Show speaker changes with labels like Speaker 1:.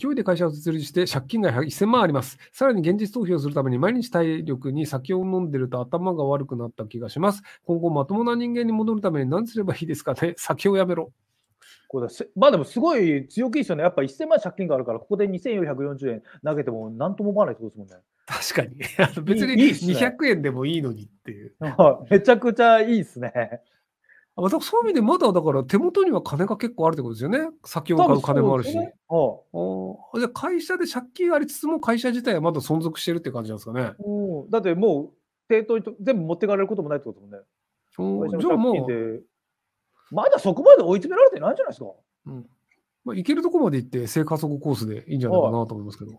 Speaker 1: 勢いで会社を設立して借金が1000万あります。さらに現実逃避をするために毎日体力に酒を飲んでると頭が悪くなった気がします。今後まともな人間に戻るために何すればいいですかね 酒をやめろ。これまあでもすごい強気ですよね。やっぱ1000万借金がある
Speaker 2: から、ここで2440円投げても何とも思わないってことですもんね。確かに。別に200
Speaker 1: 円でもいいのにっていう。め
Speaker 2: ちゃくちゃいいですね。
Speaker 1: あそういう意味で、まだだから手元には金が結構あるってことですよね。先を買う金もあるし。ね、ああじゃあ会社で借金ありつつも会社自体はまだ存続してるって感じなんですかね。だってもう、抵当に全部持っていかれることもないってこともね。そうじゃあもう。
Speaker 2: まだそこまで追い詰められてないんじゃないですか。
Speaker 1: うんまあ、行けるとこまで行って生活保護コースでいいんじゃないかなと思いますけど。